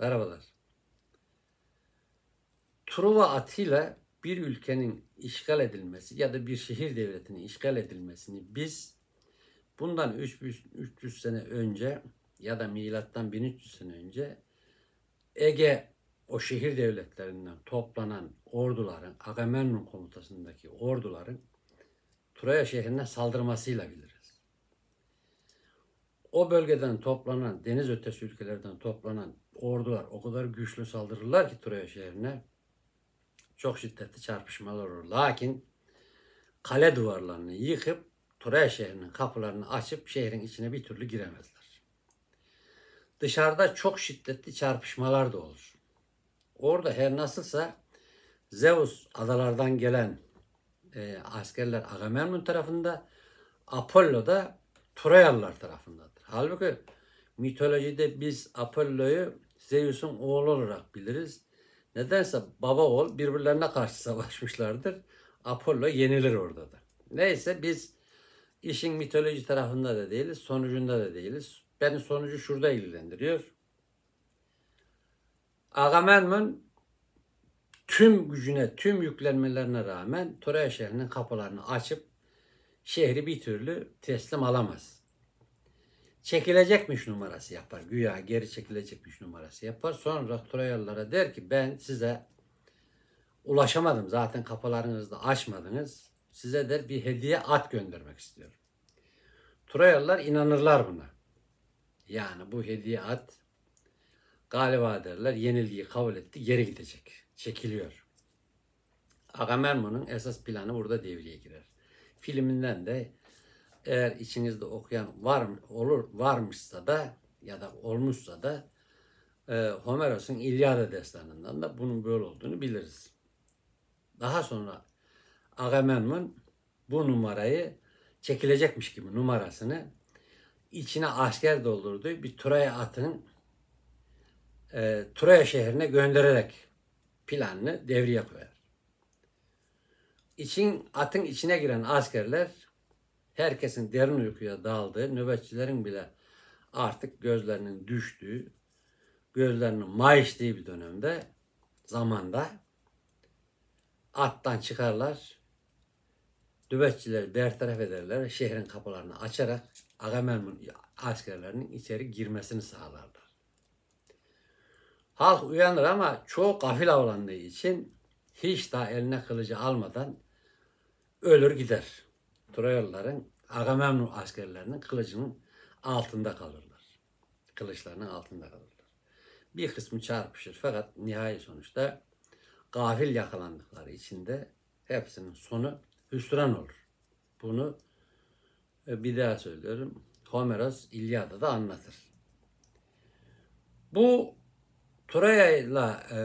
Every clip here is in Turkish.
Merhabalar. Truva atıyla bir ülkenin işgal edilmesi ya da bir şehir devletinin işgal edilmesini biz bundan 300, sene önce ya da milattan 1300 sene önce Ege o şehir devletlerinden toplanan orduların, Agamemnon komutasındaki orduların Troya şehrine saldırmasıyla bilir. O bölgeden toplanan, deniz ötesi ülkelerden toplanan ordular o kadar güçlü saldırırlar ki Troya şehrine. Çok şiddetli çarpışmalar olur. Lakin kale duvarlarını yıkıp Troya şehrinin kapılarını açıp şehrin içine bir türlü giremezler. Dışarıda çok şiddetli çarpışmalar da olur. Orada her nasılsa Zeus adalardan gelen e, askerler Agamemnon tarafında, Apollo da Troyalılar tarafındadır. Halbuki mitolojide biz Apollo'yu Zeus'un oğlu olarak biliriz. Nedense baba oğul birbirlerine karşı savaşmışlardır. Apollo yenilir orada da. Neyse biz işin mitoloji tarafında da değiliz, sonucunda da değiliz. Beni sonucu şurada ilgilendiriyor. Agamemnon tüm gücüne, tüm yüklenmelerine rağmen Troya şehrinin kapılarını açıp şehri bir türlü teslim alamaz çekilecekmiş numarası yapar. Güya geri çekilecekmiş numarası yapar. Sonra Troyalılara der ki ben size ulaşamadım. Zaten kapılarınızı da açmadınız. Size der bir hediye at göndermek istiyorum. Troyalılar inanırlar buna. Yani bu hediye at galiba derler yenilgiyi kabul etti geri gidecek. Çekiliyor. Agamemnon'un esas planı burada devreye girer. Filminden de eğer içinizde okuyan var olur varmışsa da ya da olmuşsa da e, Homeros'un İlyada destanından da bunun böyle olduğunu biliriz. Daha sonra Agamemnon bu numarayı çekilecekmiş gibi numarasını içine asker doldurduğu bir Troya atının e, Troya şehrine göndererek planını devreye koyar. İçin, atın içine giren askerler herkesin derin uykuya daldığı, nöbetçilerin bile artık gözlerinin düştüğü, gözlerinin mayıştığı bir dönemde, zamanda attan çıkarlar, nöbetçileri bertaraf ederler, şehrin kapılarını açarak Agamemnon askerlerinin içeri girmesini sağlarlar. Halk uyanır ama çoğu kafil avlandığı için hiç daha eline kılıcı almadan ölür gider. Troyalıların Agamemnon askerlerinin kılıcının altında kalırlar. Kılıçlarının altında kalırlar. Bir kısmı çarpışır fakat nihai sonuçta gafil yakalandıkları içinde hepsinin sonu hüsran olur. Bunu e, bir daha söylüyorum. Homeros İlyada'da anlatır. Bu Troya'yla e,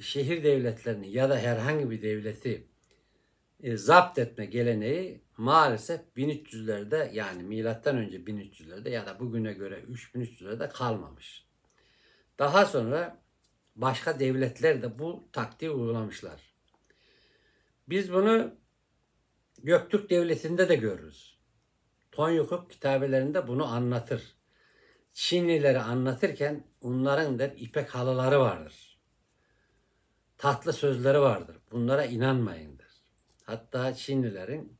şehir devletlerini ya da herhangi bir devleti e, zapt etme geleneği maalesef 1300'lerde yani milattan önce 1300'lerde ya da bugüne göre 3300'lerde kalmamış. Daha sonra başka devletler de bu taktiği uygulamışlar. Biz bunu Göktürk Devleti'nde de görürüz. Tonyukuk kitabelerinde bunu anlatır. Çinlileri anlatırken onların der ipek halıları vardır. Tatlı sözleri vardır. Bunlara inanmayın der. Hatta Çinlilerin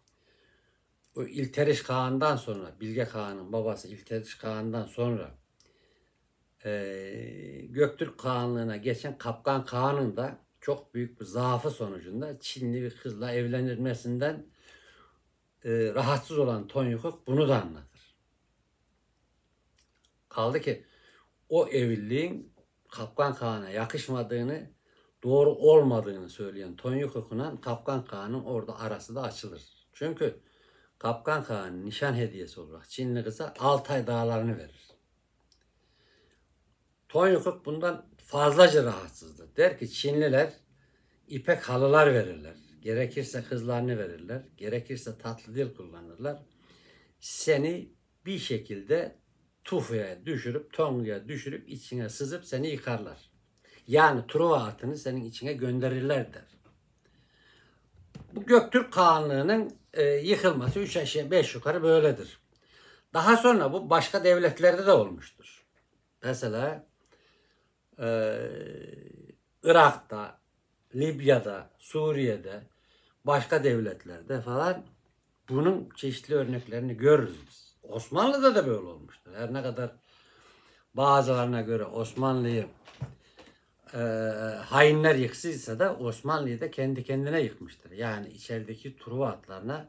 o İlteriş Kağan'dan sonra Bilge Kağan'ın babası İlteriş Kağan'dan sonra e, Göktürk Kağanlığına geçen Kapkan Kağan'ın da çok büyük bir zaafı sonucunda Çinli bir kızla evlenilmesinden e, rahatsız olan Tonyukuk bunu da anlatır. Kaldı ki o evliliğin Kapkan Kağan'a yakışmadığını, doğru olmadığını söyleyen Tonyukuk'un Kapkan Kağan'ın orada arası da açılır. Çünkü Kapkan Kağan'ın nişan hediyesi olarak Çinli kıza Altay dağlarını verir. Tonyukuk bundan fazlaca rahatsızdır. Der ki Çinliler ipek halılar verirler. Gerekirse kızlarını verirler. Gerekirse tatlı dil kullanırlar. Seni bir şekilde tufuya düşürüp, tonguya düşürüp, içine sızıp seni yıkarlar. Yani Truva atını senin içine gönderirler der. Bu Göktürk Kağanlığı'nın e, yıkılması 3 aşağı 5 yukarı böyledir. Daha sonra bu başka devletlerde de olmuştur. Mesela e, Irak'ta, Libya'da, Suriye'de, başka devletlerde falan bunun çeşitli örneklerini görürüz biz. Osmanlı'da da böyle olmuştur. Her ne kadar bazılarına göre Osmanlı'yı e, hainler yıksıysa da Osmanlı'yı da kendi kendine yıkmıştır. Yani içerideki Truva atlarına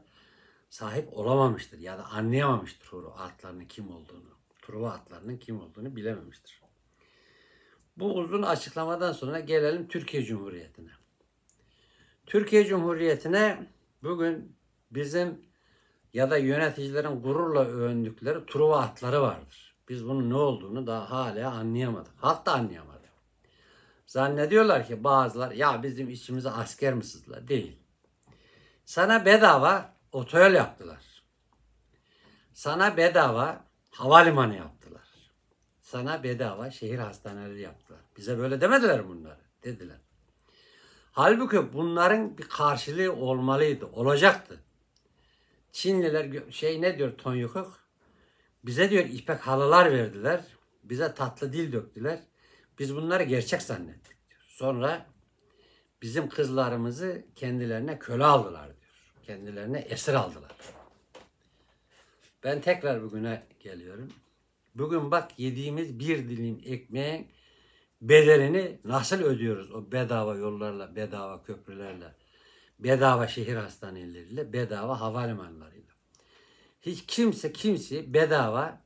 sahip olamamıştır ya da anlayamamıştır Truva atlarının kim olduğunu. Truva atlarının kim olduğunu bilememiştir. Bu uzun açıklamadan sonra gelelim Türkiye Cumhuriyeti'ne. Türkiye Cumhuriyeti'ne bugün bizim ya da yöneticilerin gururla övündükleri Truva atları vardır. Biz bunun ne olduğunu daha hala anlayamadık. Hatta anlayamadık. Zannediyorlar ki bazılar ya bizim içimize asker mi sızdılar? Değil. Sana bedava otoyol yaptılar. Sana bedava havalimanı yaptılar. Sana bedava şehir hastaneleri yaptılar. Bize böyle demediler bunları. Dediler. Halbuki bunların bir karşılığı olmalıydı. Olacaktı. Çinliler şey ne diyor Tonyukuk? Bize diyor ipek halılar verdiler. Bize tatlı dil döktüler. Biz bunları gerçek zannettik diyor. Sonra bizim kızlarımızı kendilerine köle aldılar diyor. Kendilerine esir aldılar. Ben tekrar bugüne geliyorum. Bugün bak yediğimiz bir dilim ekmeğin bedelini nasıl ödüyoruz o bedava yollarla, bedava köprülerle, bedava şehir hastaneleriyle, bedava havalimanlarıyla. Hiç kimse kimse bedava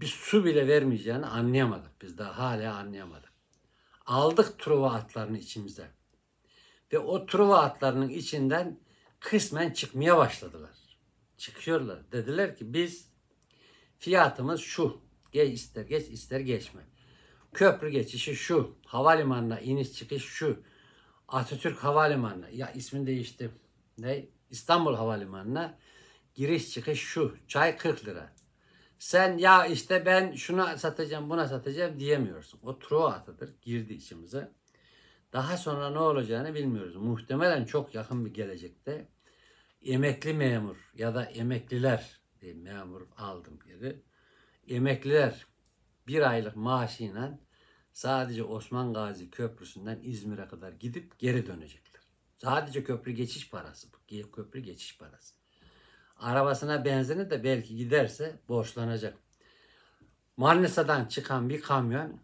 bir su bile vermeyeceğini anlayamadık. Biz daha hala anlayamadık. Aldık truva atlarını içimize. Ve o truva atlarının içinden kısmen çıkmaya başladılar. Çıkıyorlar. Dediler ki biz fiyatımız şu. Geç ister geç ister geçme. Köprü geçişi şu. Havalimanına iniş çıkış şu. Atatürk Havalimanı. Ya ismini değişti. Ne? İstanbul Havalimanı'na giriş çıkış şu. Çay 40 lira. Sen ya işte ben şuna satacağım buna satacağım diyemiyorsun. O Truva atıdır. Girdi içimize. Daha sonra ne olacağını bilmiyoruz. Muhtemelen çok yakın bir gelecekte emekli memur ya da emekliler diye memur aldım geri. Emekliler bir aylık maaşıyla sadece Osman Gazi Köprüsü'nden İzmir'e kadar gidip geri dönecekler. Sadece köprü geçiş parası bu. Köprü geçiş parası. Arabasına benzini de belki giderse borçlanacak. Manisa'dan çıkan bir kamyon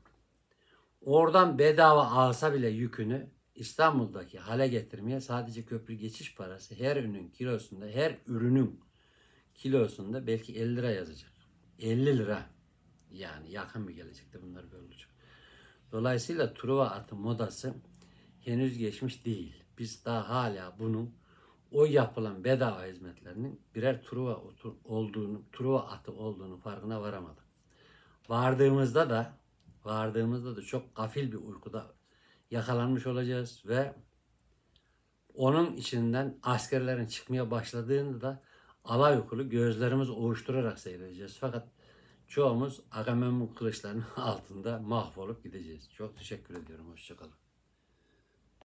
oradan bedava alsa bile yükünü İstanbul'daki hale getirmeye sadece köprü geçiş parası her ürünün kilosunda, her ürünün kilosunda belki 50 lira yazacak. 50 lira. Yani yakın bir gelecekte bunlar böyle olacak. Dolayısıyla Truva atı modası henüz geçmiş değil. Biz daha hala bunun o yapılan bedava hizmetlerinin birer Truva olduğunu, Truva atı olduğunu farkına varamadım. Vardığımızda da vardığımızda da çok gafil bir uykuda yakalanmış olacağız ve onun içinden askerlerin çıkmaya başladığında da alay okulu gözlerimiz oluşturarak seyredeceğiz. Fakat çoğumuz Agamemnon kılıçlarının altında mahvolup gideceğiz. Çok teşekkür ediyorum. Hoşçakalın.